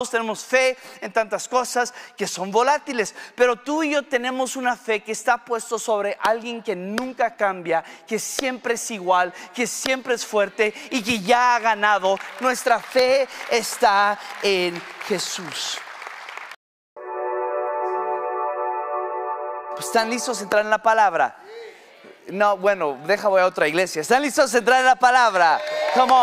Todos tenemos fe en tantas cosas que son volátiles, pero tú y yo tenemos una fe que está puesto sobre alguien que nunca cambia, que siempre es igual, que siempre es fuerte y que ya ha ganado. Nuestra fe está en Jesús. ¿Están listos a entrar en la palabra? No, bueno, deja voy a otra iglesia. ¿Están listos a entrar en la palabra? Come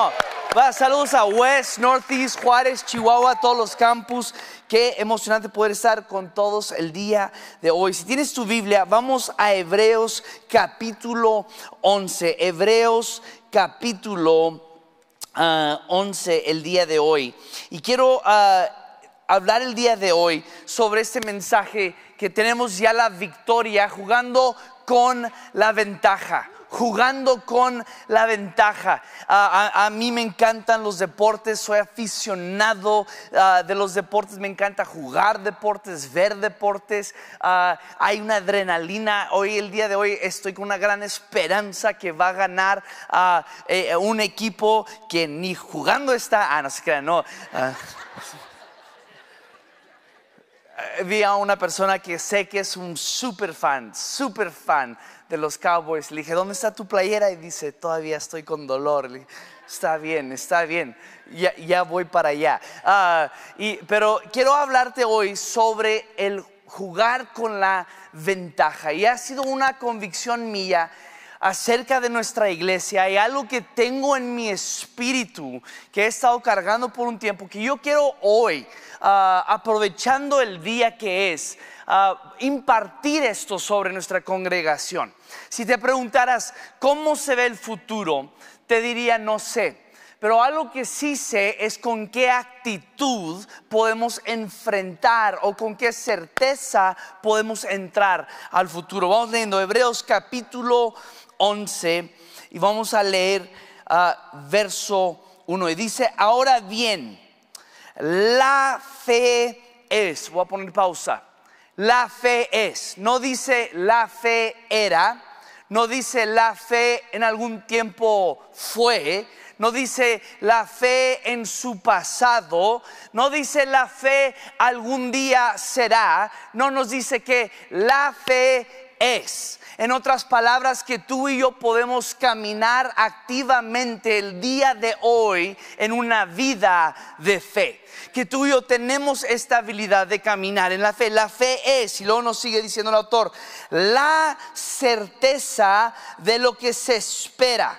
saludos a West, Northeast, Juárez, Chihuahua, todos los campus. Qué emocionante poder estar con todos el día de hoy. Si tienes tu Biblia, vamos a Hebreos capítulo 11. Hebreos capítulo 11 ah, el día de hoy. Y quiero... Ah, hablar el día de hoy sobre este mensaje que tenemos ya la victoria jugando con la ventaja jugando con la ventaja. A, mí me encantan los deportes, soy aficionado ah, de los deportes, me encanta jugar deportes, ver deportes. Ah, hay una adrenalina. Hoy, el día de hoy, estoy con una gran esperanza que va a ganar ah, eh, un equipo que ni jugando está. Ah, no se crean, no. Eh, vi a una persona que sé que es un super fan, super fan de los Cowboys. Le dije, ¿dónde está tu playera? Y dice, todavía estoy con dolor. está bien, está bien, ya, voy para allá. Ah, pero quiero hablarte hoy sobre el jugar con la ventaja. Y ha sido una convicción mía acerca de nuestra iglesia, hay algo que tengo en mi espíritu que he estado cargando por un tiempo, que yo quiero hoy, ah, aprovechando el día que es, ah, impartir esto sobre nuestra congregación. Si te preguntaras cómo se ve el futuro, te diría no sé. Pero algo que sí sé es con qué actitud podemos enfrentar o con qué certeza podemos entrar al futuro. Vamos leyendo Hebreos capítulo 11 y vamos a leer ah, verso 1. Y dice, ahora bien, la fe es, voy a poner pausa, la fe es, no dice la fe era, no dice la fe en algún tiempo fue, no dice la fe en su pasado, no dice la fe algún día será, no nos dice que la fe es. En otras palabras, que tú y yo podemos caminar activamente el día de hoy en una vida de fe. Que tú y yo tenemos esta habilidad de caminar en la fe. La fe es, y luego nos sigue diciendo el autor, la certeza de lo que se espera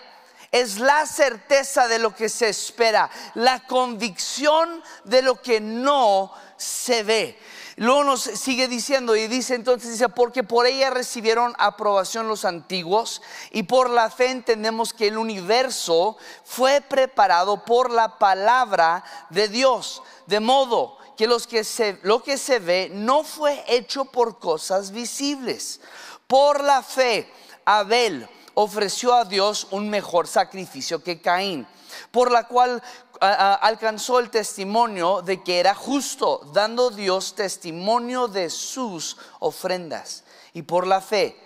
es la certeza de lo que se espera, la convicción de lo que no se ve. Luego nos sigue diciendo y dice entonces, dice, porque por ella recibieron aprobación los antiguos y por la fe entendemos que el universo fue preparado por la palabra de Dios. De modo que, los que se, lo que se ve no fue hecho por cosas visibles. Por la fe, Abel ofreció a Dios un mejor sacrificio que Caín, por la cual alcanzó el testimonio de que era justo, dando Dios testimonio de sus ofrendas. Y por la fe,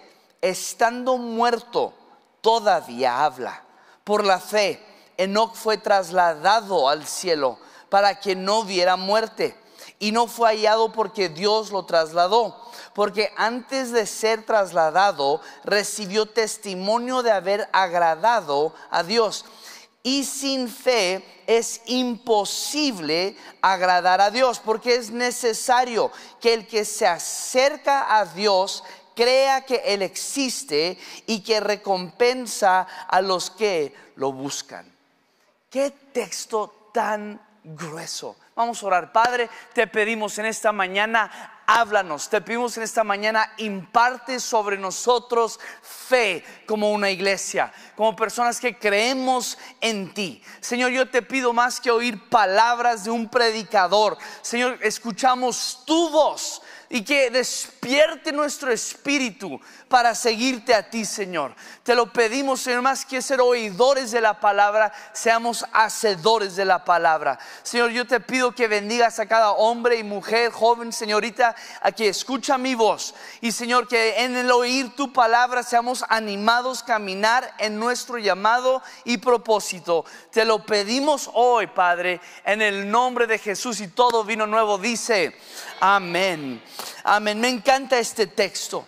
estando muerto, todavía habla. Por la fe, Enoc fue trasladado al cielo para que no viera muerte. Y no fue hallado porque Dios lo trasladó, porque antes de ser trasladado recibió testimonio de haber agradado a Dios y sin fe es imposible agradar a Dios, porque es necesario que el que se acerca a Dios crea que Él existe y que recompensa a los que lo buscan. Qué texto tan grueso. Vamos a orar. Padre, te pedimos en esta mañana, háblanos. Te pedimos en esta mañana, imparte sobre nosotros fe como una iglesia, como personas que creemos en ti. Señor, yo te pido más que oír palabras de un predicador. Señor, escuchamos tu voz y que después despierte nuestro espíritu para seguirte a ti, Señor. Te lo pedimos, Señor, más que ser oidores de la palabra, seamos hacedores de la palabra. Señor, yo te pido que bendigas a cada hombre y mujer, joven, señorita, a que escucha mi voz. Y Señor, que en el oír tu palabra seamos animados a caminar en nuestro llamado y propósito. Te lo pedimos hoy, Padre, en el nombre de Jesús y todo vino nuevo dice, amén. Amén. Me este texto,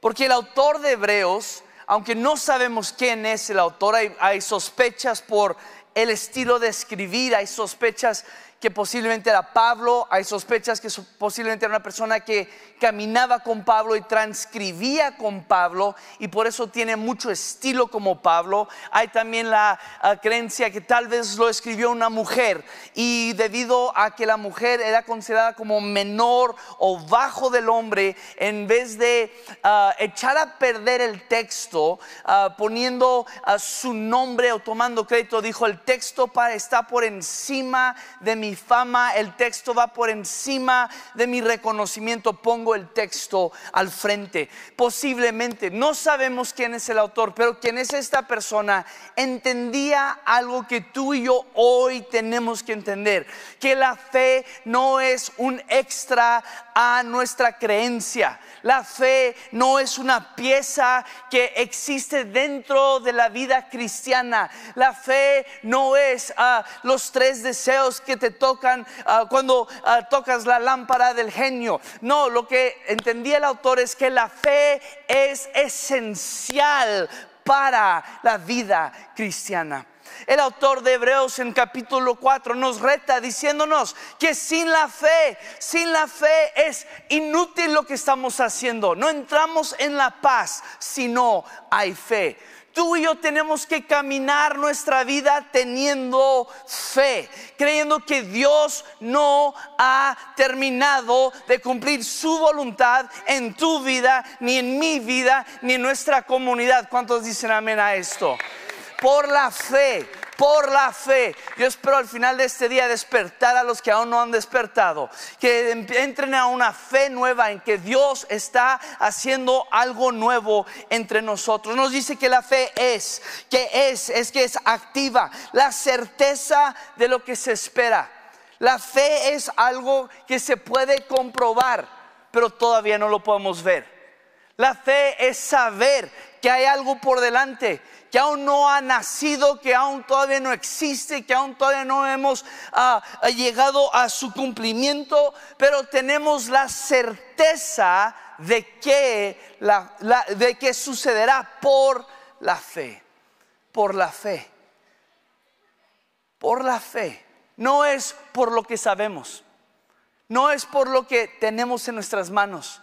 porque el autor de Hebreos, aunque no sabemos quién es el autor, hay, hay sospechas por el estilo de escribir, hay sospechas que posiblemente era Pablo, hay sospechas que posiblemente era una persona que caminaba con Pablo y transcribía con Pablo y por eso tiene mucho estilo como Pablo. Hay también la creencia que tal vez lo escribió una mujer y debido a que la mujer era considerada como menor o bajo del hombre, en vez de ah, echar a perder el texto, ah, poniendo a ah, su nombre o tomando crédito, dijo, el texto para, está por encima de mi fama, el texto va por encima de mi reconocimiento, pongo el texto al frente. Posiblemente, no sabemos quién es el autor, pero quién es esta persona, entendía algo que tú y yo hoy tenemos que entender, que la fe no es un extra a nuestra creencia, la fe no es una pieza que existe dentro de la vida cristiana, la fe no es a ah, los tres deseos que te tocan ah, cuando ah, tocas la lámpara del genio. No, lo que entendía el autor es que la fe es esencial para la vida cristiana. El autor de Hebreos en capítulo 4 nos reta diciéndonos que sin la fe, sin la fe es inútil lo que estamos haciendo. No entramos en la paz si no hay fe. Tú y yo tenemos que caminar nuestra vida teniendo fe, creyendo que Dios no ha terminado de cumplir su voluntad en tu vida, ni en mi vida, ni en nuestra comunidad. ¿Cuántos dicen amén a esto? por la fe, por la fe. Yo espero al final de este día despertar a los que aún no han despertado, que em, entren a una fe nueva en que Dios está haciendo algo nuevo entre nosotros. Nos dice que la fe es, que es, es que es activa, la certeza de lo que se espera. La fe es algo que se puede comprobar, pero todavía no lo podemos ver. La fe es saber que hay algo por delante, que aún no ha nacido, que aún todavía no existe, que aún todavía no hemos ah, ah, llegado a su cumplimiento, pero tenemos la certeza de que, de que sucederá por la fe, por la fe, por la fe. No es por lo que sabemos, no es por lo que tenemos en nuestras manos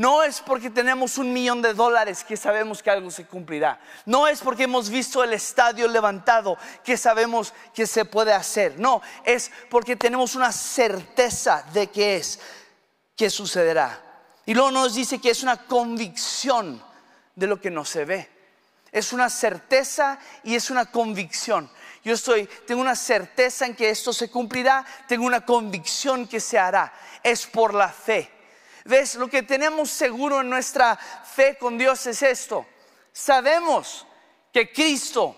no es porque tenemos un millón de dólares que sabemos que algo se cumplirá. No es porque hemos visto el estadio levantado que sabemos que se puede hacer. No, es porque tenemos una certeza de que es, que sucederá. Y luego nos dice que es una convicción de lo que no se ve. Es una certeza y es una convicción. Yo tengo una certeza en que esto se cumplirá, tengo una convicción que se hará. Es por la fe. ¿Ves? Lo que tenemos seguro en nuestra fe con Dios es esto. Sabemos que Cristo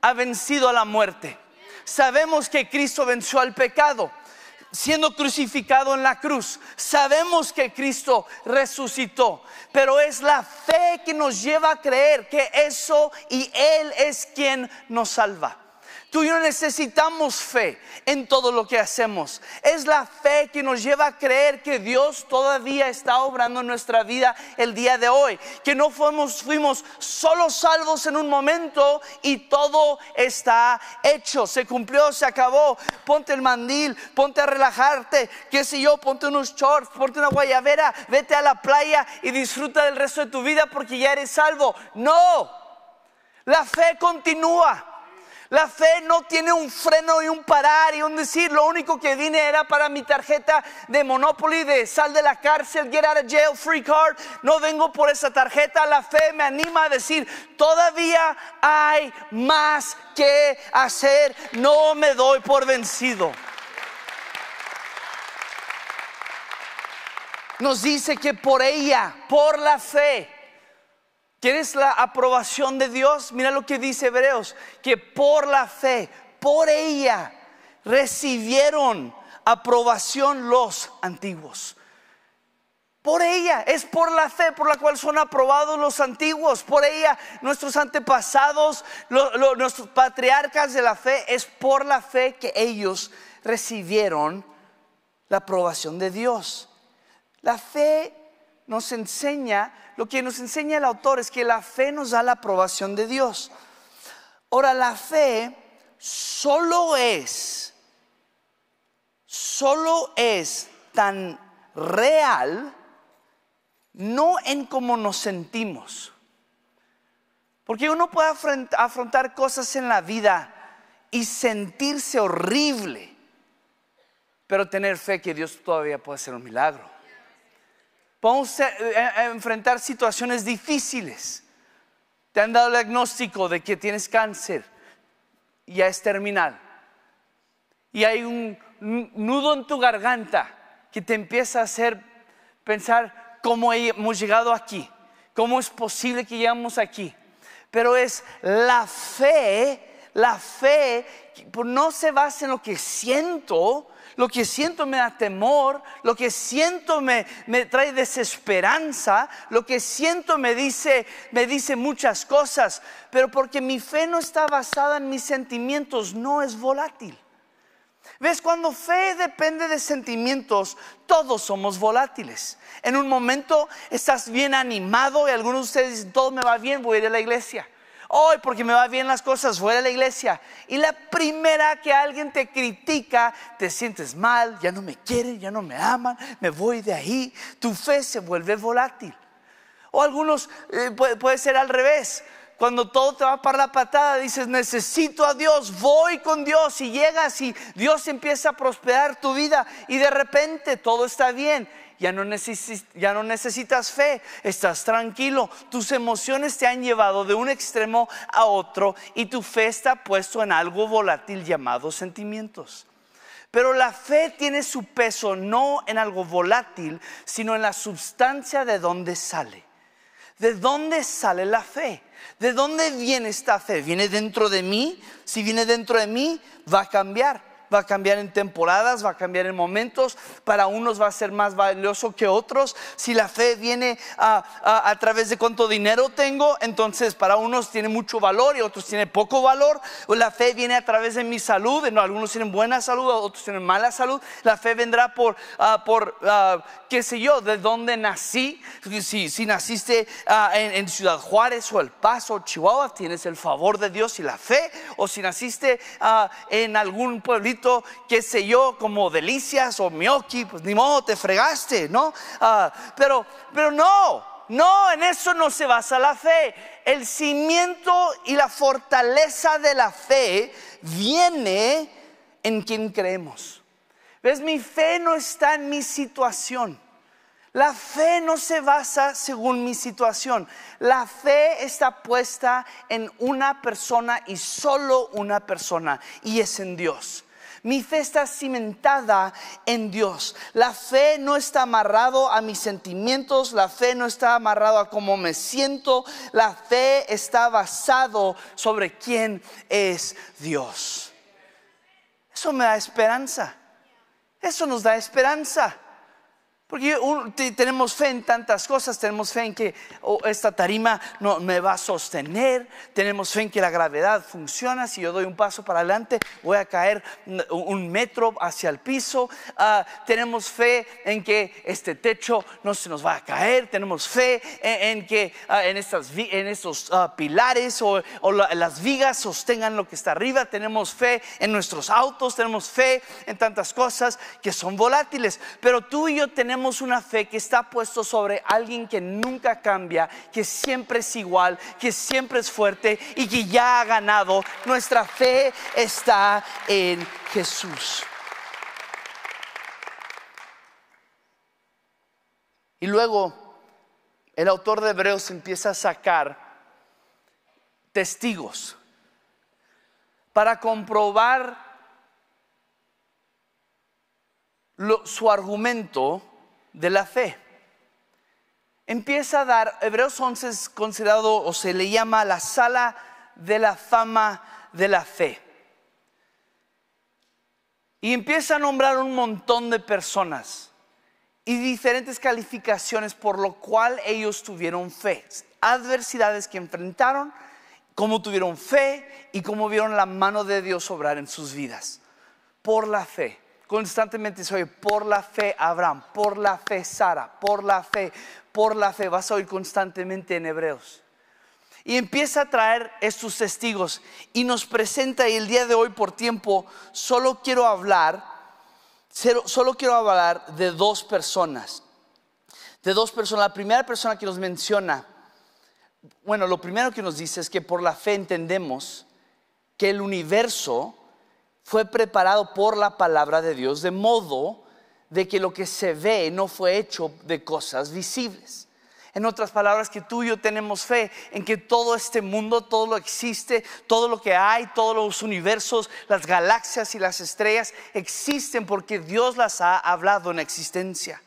ha vencido a la muerte. Sabemos que Cristo venció al pecado siendo crucificado en la cruz. Sabemos que Cristo resucitó, pero es la fe que nos lleva a creer que eso y Él es quien nos salva. Tú y yo necesitamos fe en todo lo que hacemos. Es la fe que nos lleva a creer que Dios todavía está obrando en nuestra vida el día de hoy. Que no fuimos, fuimos solo salvos en un momento y todo está hecho. Se cumplió, se acabó. Ponte el mandil, ponte a relajarte, qué si yo, ponte unos shorts, ponte una guayabera, vete a la playa y disfruta del resto de tu vida porque ya eres salvo. No, la fe continúa. La fe no tiene un freno y un parar y un decir, lo único que vine era para mi tarjeta de Monopoly, de sal de la cárcel, get out of jail, free card. No vengo por esa tarjeta. La fe me anima a decir, todavía hay más que hacer. No me doy por vencido. Nos dice que por ella, por la fe, ¿Quieres la aprobación de Dios? Mira lo que dice Hebreos, que por la fe, por ella, recibieron aprobación los antiguos. Por ella, es por la fe por la cual son aprobados los antiguos, por ella nuestros antepasados, nuestros patriarcas de la fe, es por la fe que ellos recibieron la aprobación de Dios. La fe nos enseña, lo que nos enseña el autor es que la fe nos da la aprobación de Dios. Ahora, la fe solo es, solo es tan real, no en cómo nos sentimos. Porque uno puede afrontar cosas en la vida y sentirse horrible, pero tener fe que Dios todavía puede hacer un milagro. Vamos eh, a enfrentar situaciones difíciles. Te han dado el diagnóstico de que tienes cáncer. Ya es terminal. Y hay un nudo en tu garganta que te empieza a hacer pensar cómo hemos llegado aquí. ¿Cómo es posible que llegamos aquí? Pero es la fe la fe pues, no se basa en lo que siento, lo que siento me da temor, lo que siento me, me, trae desesperanza, lo que siento me dice, me dice muchas cosas, pero porque mi fe no está basada en mis sentimientos, no es volátil. ¿Ves? Cuando fe depende de sentimientos, todos somos volátiles. En un momento estás bien animado y algunos de ustedes todo me va bien, voy a ir a la iglesia hoy porque me va bien las cosas fuera de la iglesia. Y la primera que alguien te critica, te sientes mal, ya no me quieren, ya no me aman, me voy de ahí, tu fe se vuelve volátil. O algunos eh, puede, puede ser al revés cuando todo te va para la patada, dices, necesito a Dios, voy con Dios y llegas y Dios empieza a prosperar tu vida y de repente todo está bien ya no, necesitas, ya no necesitas fe, estás tranquilo. Tus emociones te han llevado de un extremo a otro y tu fe está puesto en algo volátil llamado sentimientos. Pero la fe tiene su peso no en algo volátil, sino en la sustancia de donde sale. ¿De dónde sale la fe? ¿De dónde viene esta fe? ¿Viene dentro de mí? Si viene dentro de mí, va a cambiar va a cambiar en temporadas, va a cambiar en momentos, para unos va a ser más valioso que otros. Si la fe viene a, través de cuánto dinero tengo, entonces para unos tiene mucho valor y otros tiene poco valor. o La fe viene a través de mi salud, algunos tienen buena salud, otros tienen mala salud. La fe vendrá por, ah, por ah, qué sé yo, de dónde nací. Si, si naciste ah, en, Ciudad Juárez o El Paso, Chihuahua, tienes el favor de Dios y la fe. O si naciste en algún pueblito que qué sé yo, como delicias o mioki pues ni modo, te fregaste, ¿no? Ah, pero, pero no, no, en eso no se basa la fe. El cimiento y la fortaleza de la fe viene en quien creemos. ¿Ves? Mi fe no está en mi situación. La fe no se basa según mi situación. La fe está puesta en una persona y solo una persona, y es en Dios. Mi fe está cimentada en Dios. La fe no está amarrado a mis sentimientos, la fe no está amarrado a cómo me siento, la fe está basado sobre quién es Dios. Eso me da esperanza. Eso nos da esperanza. Porque tenemos fe en tantas cosas, tenemos fe en que oh, esta tarima no, me va a sostener, tenemos fe en que la gravedad funciona, si yo doy un paso para adelante voy a caer un metro hacia el piso, ah, tenemos fe en que este techo no se nos va a caer, tenemos fe en, que ah, en, estos ah, pilares o, las vigas sostengan lo que está arriba, tenemos fe en nuestros autos, tenemos fe en tantas cosas que son volátiles, pero tú y yo tenemos una fe que está puesto sobre alguien que nunca cambia, que siempre es igual, que siempre es fuerte y que ya ha ganado. Nuestra fe está en Jesús. Y luego el autor de Hebreos empieza a sacar testigos para comprobar su argumento de la fe. Empieza a dar, Hebreos 11 es considerado o se le llama la sala de la fama de la fe. Y empieza a nombrar un montón de personas y diferentes calificaciones por lo cual ellos tuvieron fe. Adversidades que enfrentaron, cómo tuvieron fe y cómo vieron la mano de Dios obrar en sus vidas. Por la fe constantemente soy por la fe Abraham, por la fe Sara, por la fe, por la fe. Vas a oír constantemente en Hebreos. Y empieza a traer estos testigos y nos presenta y el día de hoy por tiempo solo quiero hablar, solo quiero hablar de dos personas. De dos personas. La primera persona que nos menciona, bueno, lo primero que nos dice es que por la fe entendemos que el universo fue preparado por la palabra de Dios, de modo de que lo que se ve no fue hecho de cosas visibles. En otras palabras, que tú y yo tenemos fe en que todo este mundo, todo lo existe, todo lo que hay, todos los universos, las galaxias y las estrellas existen porque Dios las ha hablado en existencia.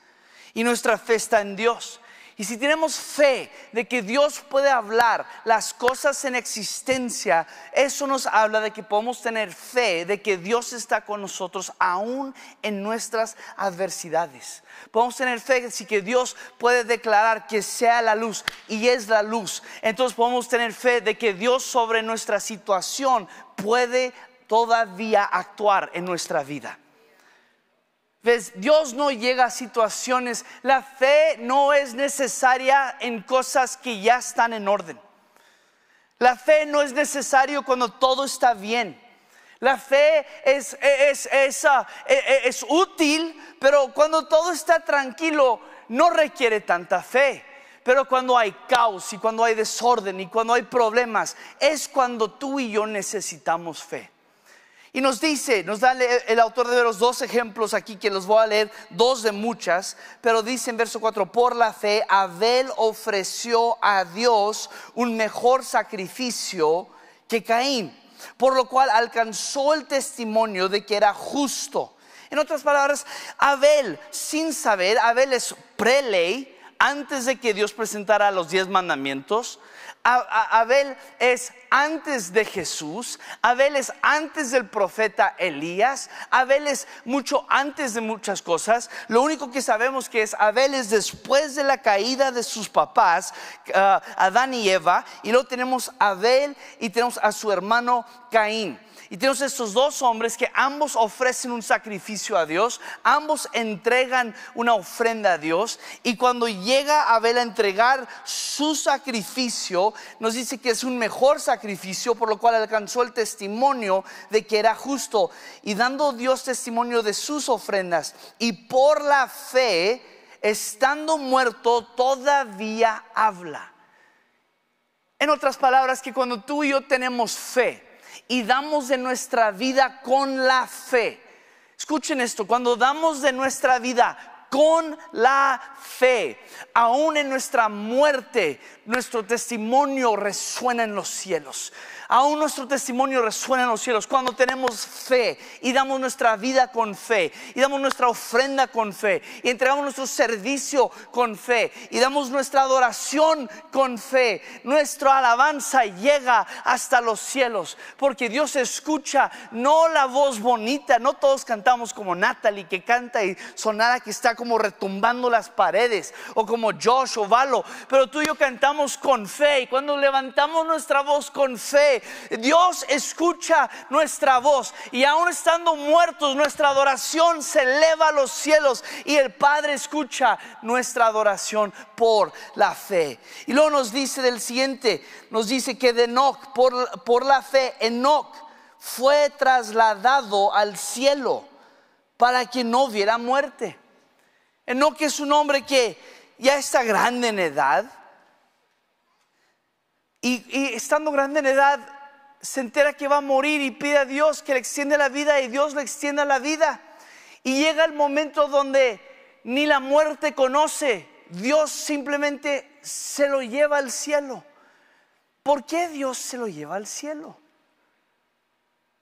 Y nuestra fe está en Dios. Y si tenemos fe de que Dios puede hablar las cosas en existencia, eso nos habla de que podemos tener fe de que Dios está con nosotros aún en nuestras adversidades. Podemos tener fe de que Dios puede declarar que sea la luz y es la luz. Entonces podemos tener fe de que Dios sobre nuestra situación puede todavía actuar en nuestra vida. Dios no llega a situaciones. La fe no es necesaria en cosas que ya están en orden. La fe no es necesario cuando todo está bien. La fe es, es, ah, e, e, útil, pero cuando todo está tranquilo no requiere tanta fe. Pero cuando hay caos y cuando hay desorden y cuando hay problemas, es cuando tú y yo necesitamos fe. Y nos dice, nos da el autor de los dos ejemplos aquí, que los voy a leer, dos de muchas, pero dice en verso 4, por la fe Abel ofreció a Dios un mejor sacrificio que Caín, por lo cual alcanzó el testimonio de que era justo. En otras palabras, Abel, sin saber, Abel es preley, antes de que Dios presentara los diez mandamientos, Abel es antes de Jesús, Abel es antes del profeta Elías, Abel es mucho antes de muchas cosas. Lo único que sabemos que es Abel es después de la caída de sus papás, ah, Adán y Eva, y luego tenemos Abel y tenemos a su hermano Caín. Y tenemos estos dos hombres que ambos ofrecen un sacrificio a Dios, ambos entregan una ofrenda a Dios. Y cuando llega Abel a entregar su sacrificio, nos dice que es un mejor sacrificio, por lo cual alcanzó el testimonio de que era justo. Y dando Dios testimonio de sus ofrendas y por la fe, estando muerto, todavía habla. En otras palabras, que cuando tú y yo tenemos fe, y damos de nuestra vida con la fe. Escuchen esto, cuando damos de nuestra vida con la fe, aún en nuestra muerte, nuestro testimonio resuena en los cielos. Aún nuestro testimonio resuena en los cielos. Cuando tenemos fe y damos nuestra vida con fe, y damos nuestra ofrenda con fe, y entregamos nuestro servicio con fe, y damos nuestra adoración con fe, nuestra alabanza llega hasta los cielos, porque Dios escucha no la voz bonita, no todos cantamos como Natalie que canta y sonara que está como retumbando las paredes, o como Josh o pero tú y yo cantamos con fe y cuando levantamos nuestra voz con fe, Dios escucha nuestra voz y aún estando muertos, nuestra adoración se eleva a los cielos y el Padre escucha nuestra adoración por la fe. Y luego nos dice del siguiente, nos dice que de Enoch, por, la fe, Enoch fue trasladado al cielo para que no viera muerte. Enoch es un hombre que ya está grande en edad, y, estando grande en edad, se entera que va a morir y pide a Dios que le extienda la vida y Dios le extienda la vida. Y llega el momento donde ni la muerte conoce, Dios simplemente se lo lleva al cielo. ¿Por qué Dios se lo lleva al cielo?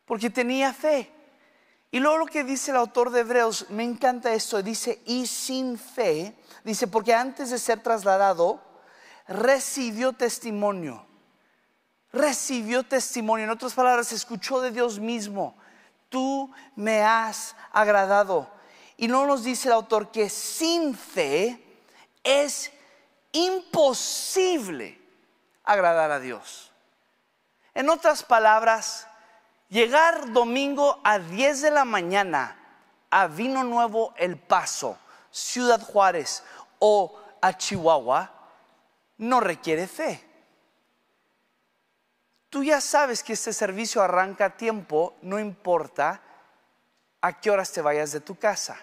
Porque tenía fe. Y luego lo que dice el autor de Hebreos, me encanta esto, dice, y sin fe, dice, porque antes de ser trasladado, recibió testimonio. Recibió testimonio. En otras palabras, escuchó de Dios mismo. Tú me has agradado. Y no nos dice el autor que sin fe es imposible agradar a Dios. En otras palabras, llegar domingo a 10 de la mañana a Vino Nuevo El Paso, Ciudad Juárez o a Chihuahua no requiere fe. Tú ya sabes que este servicio arranca a tiempo, no importa a qué horas te vayas de tu casa.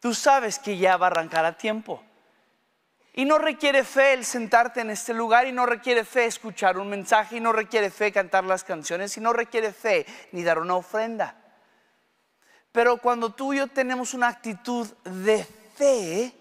Tú sabes que ya va a arrancar a tiempo. Y no requiere fe el sentarte en este lugar, y no requiere fe escuchar un mensaje, y no requiere fe cantar las canciones, y no requiere fe ni dar una ofrenda. Pero cuando tú y yo tenemos una actitud de fe,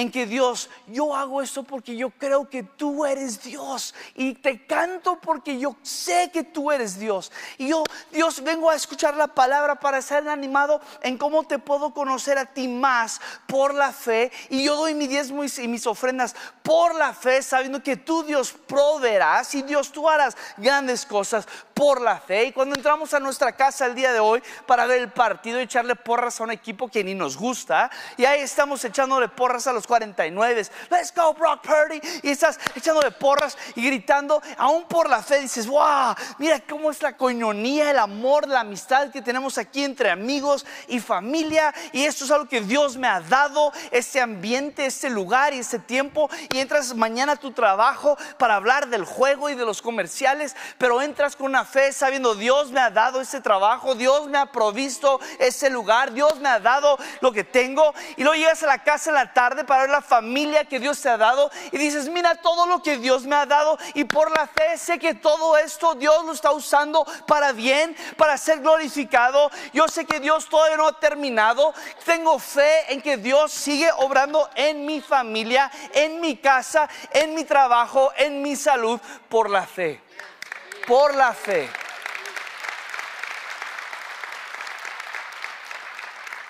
en que Dios, yo hago esto porque yo creo que tú eres Dios y te canto porque yo sé que tú eres Dios. Y yo, Dios, vengo a escuchar la palabra para ser animado en cómo te puedo conocer a ti más por la fe. Y yo doy mi diezmo y mis ofrendas por la fe, sabiendo que tú, Dios, proveerás y Dios, tú harás grandes cosas por la fe. Y cuando entramos a nuestra casa el día de hoy para ver el partido y echarle porras a un equipo que ni nos gusta, y ahí estamos echándole porras a los 49, let's go Brock Purdy, y estás echándole porras y gritando, aún por la fe dices, wow, mira cómo es la coñonía, el amor, la amistad que tenemos aquí entre amigos y familia, y esto es algo que Dios me ha dado, este ambiente, este lugar y este tiempo, y entras mañana a tu trabajo para hablar del juego y de los comerciales, pero entras con una fe sabiendo, Dios me ha dado ese trabajo, Dios me ha provisto ese lugar, Dios me ha dado lo que tengo. Y luego llegas a la casa en la tarde para ver la familia que Dios te ha dado y dices, mira todo lo que Dios me ha dado y por la fe sé que todo esto Dios lo está usando para bien, para ser glorificado. Yo sé que Dios todavía no ha terminado. Tengo fe en que Dios sigue obrando en mi familia, en mi casa, en mi trabajo, en mi salud por la fe por la fe.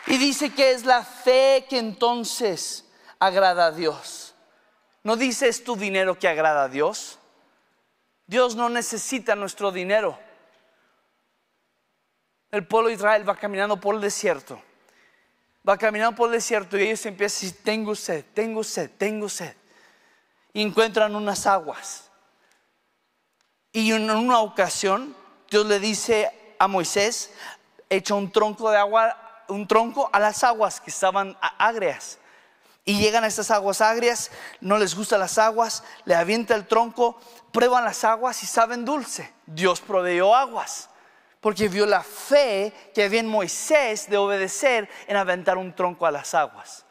Y dice que es la fe que entonces agrada a Dios. No dice es tu dinero que agrada a Dios. Dios no necesita nuestro dinero. El pueblo de Israel va caminando por el desierto. Va caminando por el desierto y ellos empiezan tengo sed, tengo sed, tengo sed. Y encuentran unas aguas. Y en una ocasión Dios le dice a Moisés, echa un tronco de agua, un tronco a las aguas que estaban agrias. Y llegan a estas aguas agrias, no les gustan las aguas, le avienta el tronco, prueban las aguas y saben dulce. Dios proveyó aguas, porque vio la fe que había en Moisés de obedecer en aventar un tronco a las aguas.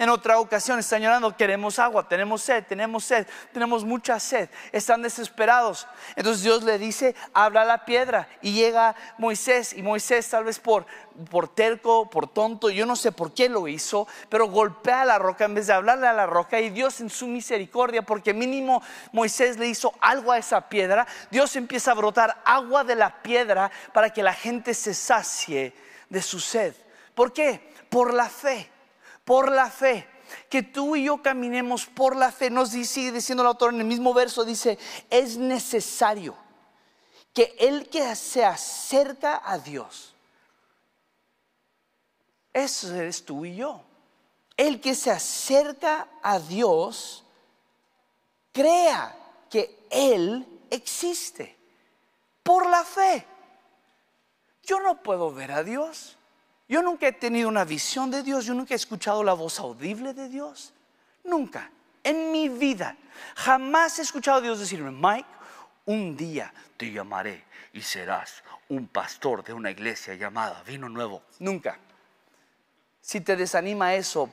En otra ocasión están llorando, queremos agua, tenemos sed, tenemos sed, tenemos mucha sed, están desesperados. Entonces Dios le dice, habla la piedra y llega Moisés y Moisés tal vez por, por terco, por tonto, yo no sé por qué lo hizo, pero golpea la roca en vez de hablarle a la roca y Dios en su misericordia, porque mínimo Moisés le hizo algo a esa piedra, Dios empieza a brotar agua de la piedra para que la gente se sacie de su sed. ¿Por qué? Por la fe por la fe. Que tú y yo caminemos por la fe. Nos dice, diciendo el autor en el mismo verso, dice, es necesario que el que se acerca a Dios, eso eres tú y yo, el que se acerca a Dios, crea que Él existe por la fe. Yo no puedo ver a Dios. Yo nunca he tenido una visión de Dios, yo nunca he escuchado la voz audible de Dios, nunca, en mi vida. Jamás he escuchado a Dios decirme, Mike, un día te llamaré y serás un pastor de una iglesia llamada Vino Nuevo. Nunca. Si te desanima eso,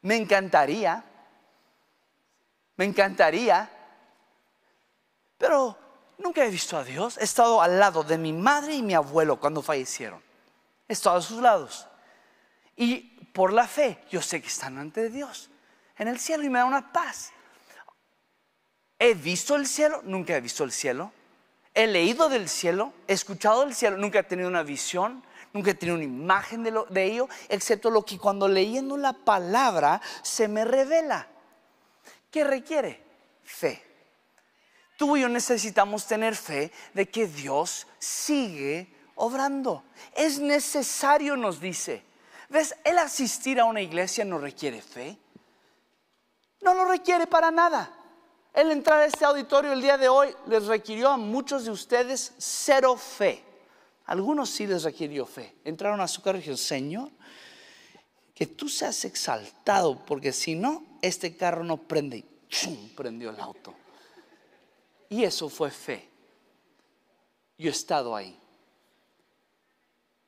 me encantaría, me encantaría, pero Nunca he visto a Dios. He estado al lado de mi madre y mi abuelo cuando fallecieron. He estado a sus lados. Y por la fe yo sé que están ante Dios en el cielo y me da una paz. He visto el cielo, nunca he visto el cielo. He leído del cielo, he escuchado del cielo, nunca he tenido una visión, nunca he tenido una imagen de, de ello, excepto lo que cuando leyendo la palabra se me revela. ¿Qué requiere? Fe. Tú y yo necesitamos tener fe de que Dios sigue obrando. Es necesario, nos dice. ¿Ves? El asistir a una iglesia no requiere fe. No lo requiere para nada. El entrar a este auditorio el día de hoy les requirió a muchos de ustedes cero fe. Algunos sí les requirió fe. Entraron a su carro y dijeron, Señor, que tú seas exaltado, porque si no, este carro no prende. prendió el auto. Y eso fue fe. Yo he estado ahí.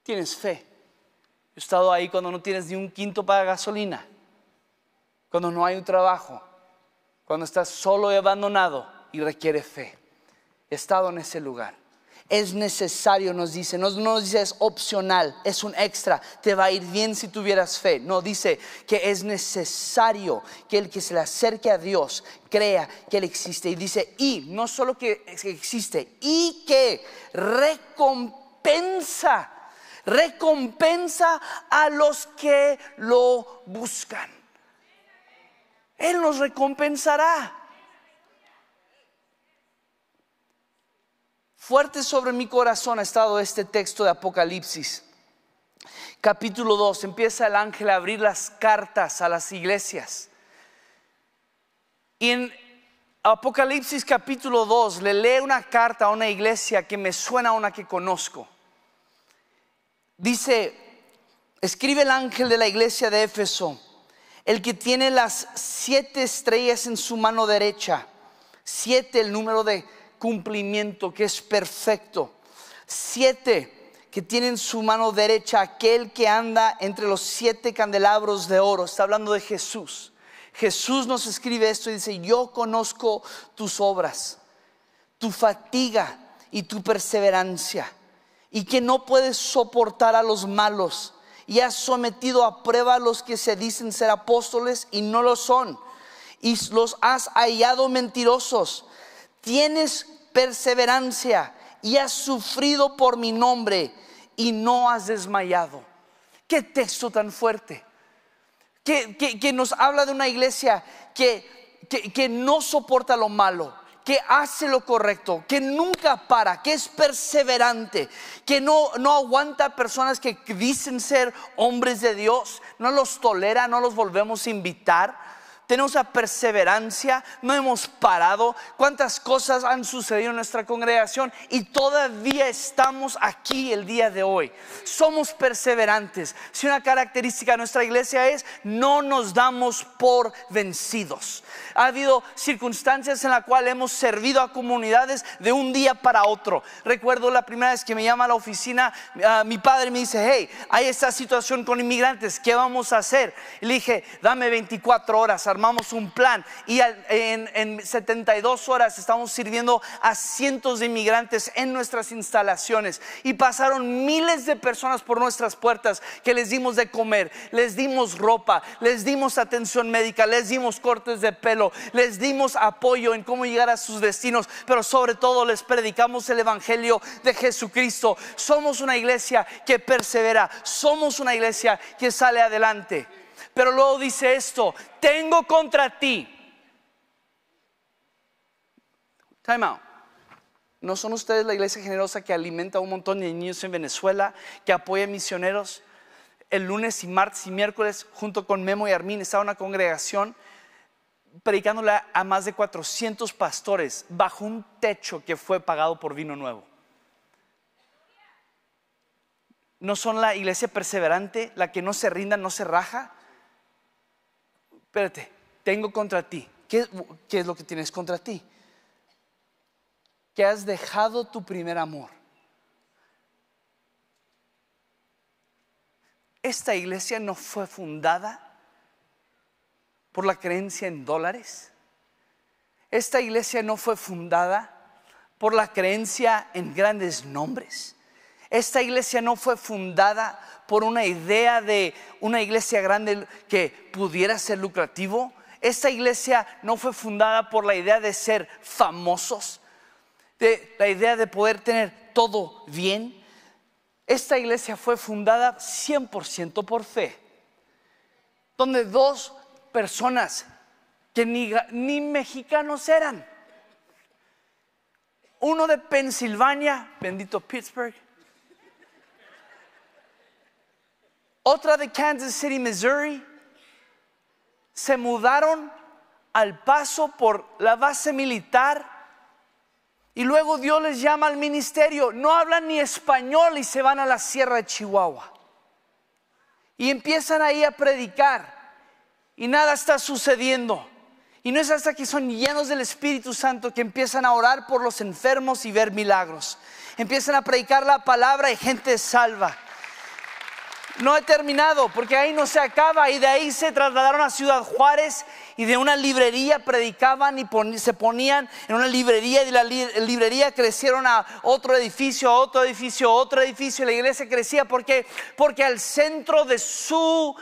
Tienes fe. Yo he estado ahí cuando no tienes ni un quinto para gasolina, cuando no hay un trabajo, cuando estás solo y abandonado y requiere fe. He estado en ese lugar es necesario, nos dice. No, nos dice es opcional, es un extra. Te va a ir bien si tuvieras fe. No, dice que es necesario que el que se le acerque a Dios crea que Él existe. Y dice, y no solo que existe, y que recompensa, recompensa a los que lo buscan. Él nos recompensará. fuerte sobre mi corazón ha estado este texto de Apocalipsis. Capítulo 2, empieza el ángel a abrir las cartas a las iglesias. Y en Apocalipsis capítulo 2 le lee una carta a una iglesia que me suena a una que conozco. Dice, escribe el ángel de la iglesia de Éfeso, el que tiene las siete estrellas en su mano derecha, siete el número de cumplimiento que es perfecto. Siete, que tiene en su mano derecha aquel que anda entre los siete candelabros de oro. Está hablando de Jesús. Jesús nos escribe esto y dice, yo conozco tus obras, tu fatiga y tu perseverancia, y que no puedes soportar a los malos, y has sometido a prueba a los que se dicen ser apóstoles y no lo son, y los has hallado mentirosos tienes perseverancia y has sufrido por mi nombre y no has desmayado. Qué texto tan fuerte. Que, nos habla de una iglesia que, no soporta lo malo, que hace lo correcto, que nunca para, que es perseverante, que no, no aguanta personas que dicen ser hombres de Dios, no los tolera, no los volvemos a invitar tenemos la perseverancia, no hemos parado, cuántas cosas han sucedido en nuestra congregación y todavía estamos aquí el día de hoy. Somos perseverantes. Si una característica de nuestra iglesia es no nos damos por vencidos. Ha habido circunstancias en las cuales hemos servido a comunidades de un día para otro. Recuerdo la primera vez que me llama a la oficina, ah, mi padre me dice, hey, hay esta situación con inmigrantes, ¿qué vamos a hacer? Y le dije, dame 24 horas, hermano armamos un plan y en, en 72 horas estamos sirviendo a cientos de inmigrantes en nuestras instalaciones y pasaron miles de personas por nuestras puertas que les dimos de comer, les dimos ropa, les dimos atención médica, les dimos cortes de pelo, les dimos apoyo en cómo llegar a sus destinos, pero sobre todo les predicamos el Evangelio de Jesucristo. Somos una iglesia que persevera, somos una iglesia que sale adelante. Pero luego dice esto, tengo contra ti. Time out. ¿No son ustedes la iglesia generosa que alimenta a un montón de niños en Venezuela, que apoya misioneros? El lunes y martes y miércoles, junto con Memo y Armin, estaba una congregación predicándole a más de 400 pastores bajo un techo que fue pagado por vino nuevo. ¿No son la iglesia perseverante, la que no se rinda, no se raja? espérate, tengo contra ti. ¿Qué, ¿Qué, es lo que tienes contra ti? Que has dejado tu primer amor. Esta iglesia no fue fundada por la creencia en dólares. Esta iglesia no fue fundada por la creencia en grandes nombres. Esta iglesia no fue fundada por una idea de una iglesia grande que pudiera ser lucrativo. Esta iglesia no fue fundada por la idea de ser famosos, de la idea de poder tener todo bien. Esta iglesia fue fundada 100% por fe, donde dos personas que ni, ni mexicanos eran, uno de Pensilvania, bendito Pittsburgh, otra de Kansas City, Missouri, se mudaron al paso por la base militar y luego Dios les llama al ministerio. No hablan ni español y se van a la sierra de Chihuahua. Y empiezan ahí a predicar y nada está sucediendo. Y no es hasta que son llenos del Espíritu Santo que empiezan a orar por los enfermos y ver milagros. Empiezan a predicar la palabra y gente salva. No he terminado, porque ahí no se acaba. Y de ahí se trasladaron a Ciudad Juárez y de una librería predicaban y se ponían en una librería y de la librería crecieron a otro edificio, a otro edificio, a otro edificio. Y la iglesia crecía porque, porque al centro de su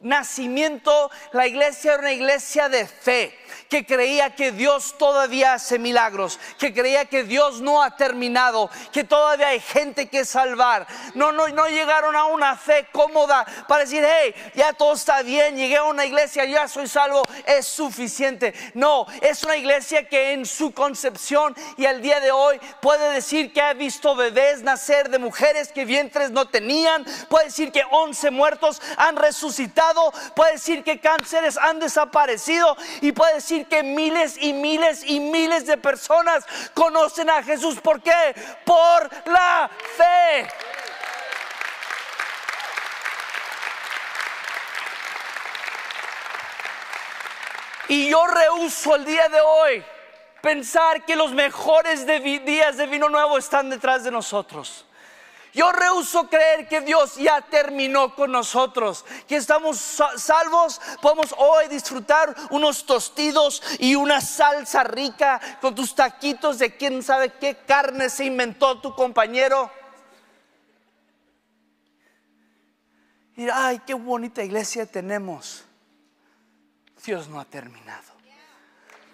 nacimiento, la iglesia era una iglesia de fe que creía que Dios todavía hace milagros, que creía que Dios no ha terminado, que todavía hay gente que salvar. No, no, no llegaron a una fe cómoda para decir, hey, ya todo está bien, llegué a una iglesia, ya soy salvo, es suficiente. No, es una iglesia que en su concepción y al día de hoy puede decir que ha visto bebés nacer de mujeres que vientres no tenían, puede decir que 11 muertos han resucitado, puede decir que cánceres han desaparecido y puede decir que miles y miles y miles de personas conocen a Jesús. ¿Por qué? Por la fe. Y yo rehuso el día de hoy pensar que los mejores días de vino nuevo están detrás de nosotros. Yo rehuso creer que Dios ya terminó con nosotros, que estamos salvos, podemos hoy disfrutar unos tostidos y una salsa rica con tus taquitos de quién sabe qué carne se inventó tu compañero. Mira ay, qué bonita iglesia tenemos. Dios no ha terminado.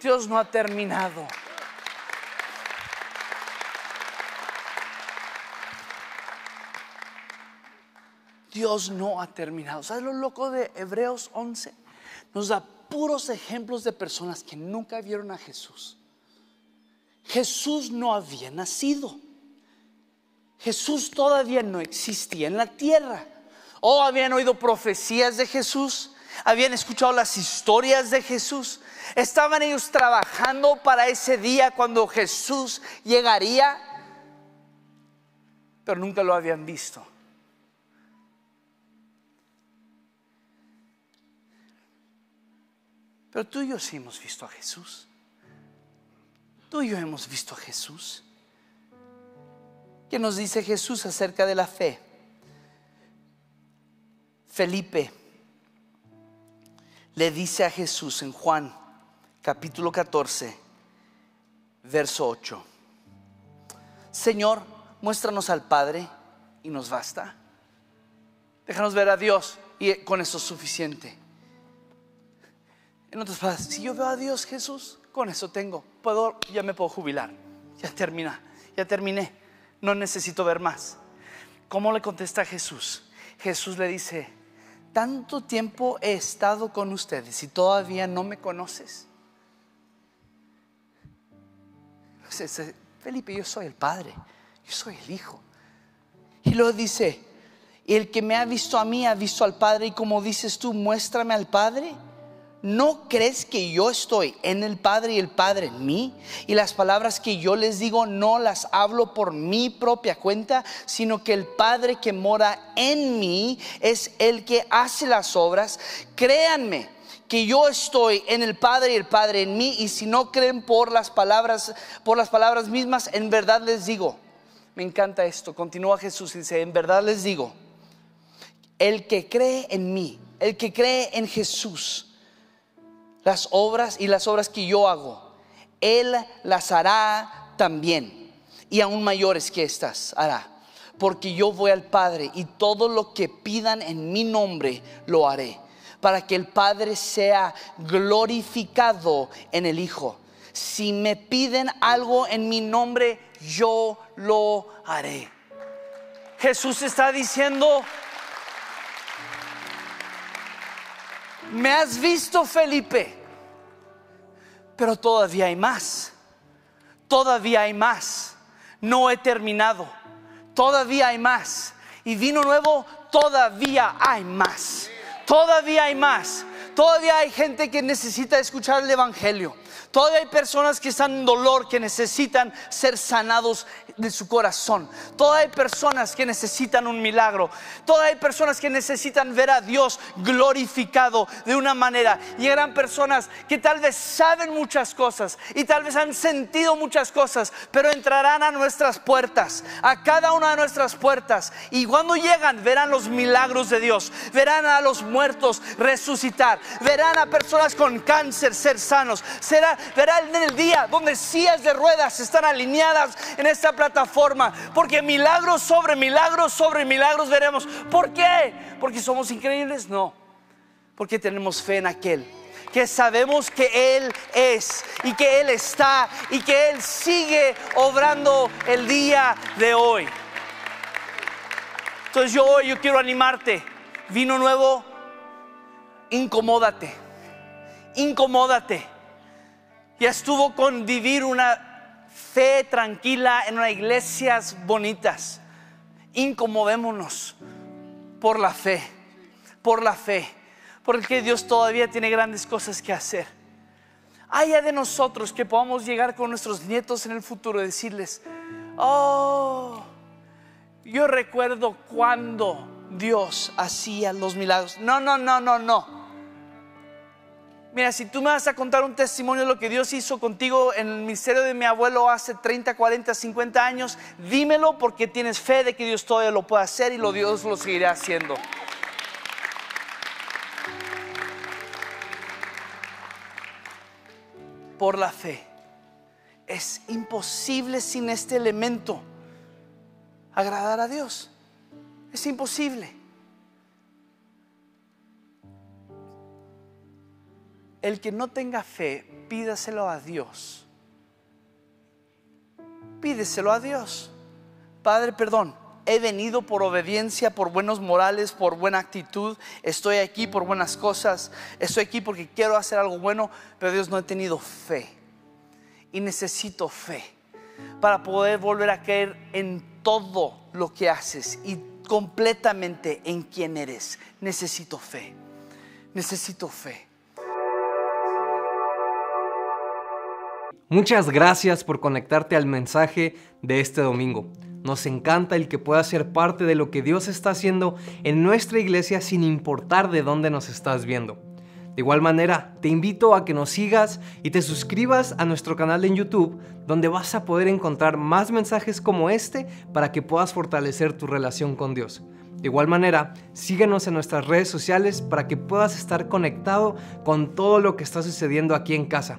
Dios no ha terminado. Dios no ha terminado. ¿Sabes lo loco de Hebreos 11? Nos da puros ejemplos de personas que nunca vieron a Jesús. Jesús no había nacido. Jesús todavía no existía en la tierra. O oh, habían oído profecías de Jesús, habían escuchado las historias de Jesús. Estaban ellos trabajando para ese día cuando Jesús llegaría, pero nunca lo habían visto. Pero tú y yo sí hemos visto a Jesús. Tú y yo hemos visto a Jesús. ¿Qué nos dice Jesús acerca de la fe? Felipe le dice a Jesús en Juan capítulo 14, verso 8, Señor, muéstranos al Padre y nos basta. Déjanos ver a Dios y con eso es suficiente. En otras palabras, si yo veo a Dios Jesús, con eso tengo. Puedo, ya me puedo jubilar. Ya termina, ya terminé. No necesito ver más. ¿Cómo le contesta Jesús? Jesús le dice, tanto tiempo he estado con ustedes y todavía no me conoces. Pues Felipe, yo soy el Padre, yo soy el Hijo. Y luego dice, el que me ha visto a mí ha visto al Padre y como dices tú, muéstrame al Padre. ¿No crees que yo estoy en el Padre y el Padre en mí? Y las palabras que yo les digo no las hablo por mi propia cuenta, sino que el Padre que mora en mí es el que hace las obras. Créanme que yo estoy en el Padre y el Padre en mí, y si no creen por las palabras, por las palabras mismas, en verdad les digo. Me encanta esto. Continúa Jesús y dice, en verdad les digo, el que cree en mí, el que cree en Jesús, las obras y las obras que yo hago, Él las hará también. Y aún mayores que estas hará. Porque yo voy al Padre y todo lo que pidan en mi nombre lo haré. Para que el Padre sea glorificado en el Hijo. Si me piden algo en mi nombre, yo lo haré. Jesús está diciendo, me has visto Felipe, pero todavía hay más, todavía hay más, no he terminado, todavía hay más. Y vino nuevo, todavía hay más, todavía hay más, todavía hay gente que necesita escuchar el Evangelio. Todavía hay personas que están en dolor, que necesitan ser sanados de su corazón. Todavía hay personas que necesitan un milagro. Todavía hay personas que necesitan ver a Dios glorificado de una manera. Y eran personas que tal vez saben muchas cosas y tal vez han sentido muchas cosas, pero entrarán a nuestras puertas, a cada una de nuestras puertas. Y cuando llegan verán los milagros de Dios, verán a los muertos resucitar, verán a personas con cáncer ser sanos, verá en el día donde sillas de ruedas están alineadas en esta plataforma. Porque milagros sobre milagros sobre milagros veremos. ¿Por qué? ¿Porque somos increíbles? No. Porque tenemos fe en aquel que sabemos que Él es y que Él está y que Él sigue obrando el día de hoy. Entonces yo hoy yo quiero animarte. Vino nuevo, incomódate, incomódate ya estuvo con vivir una fe tranquila en unas iglesias bonitas. incomodémonos por la fe, por la fe, porque Dios todavía tiene grandes cosas que hacer. Haya de nosotros que podamos llegar con nuestros nietos en el futuro y decirles, oh, yo recuerdo cuando Dios hacía los milagros. No, no, no, no, no. Mira, si tú me vas a contar un testimonio de lo que Dios hizo contigo en el ministerio de mi abuelo hace 30, 40, 50 años, dímelo porque tienes fe de que Dios todavía lo puede hacer y lo Dios lo seguirá haciendo. Por la fe. Es imposible sin este elemento agradar a Dios. Es imposible. El que no tenga fe, pídaselo a Dios. Pídeselo a Dios. Padre, perdón, he venido por obediencia, por buenos morales, por buena actitud. Estoy aquí por buenas cosas. Estoy aquí porque quiero hacer algo bueno, pero Dios no he tenido fe. Y necesito fe para poder volver a creer en todo lo que haces y completamente en quién eres. Necesito fe. Necesito fe. Muchas gracias por conectarte al mensaje de este domingo. Nos encanta el que puedas ser parte de lo que Dios está haciendo en nuestra iglesia sin importar de dónde nos estás viendo. De igual manera, te invito a que nos sigas y te suscribas a nuestro canal en YouTube, donde vas a poder encontrar más mensajes como este para que puedas fortalecer tu relación con Dios. De igual manera, síguenos en nuestras redes sociales para que puedas estar conectado con todo lo que está sucediendo aquí en casa.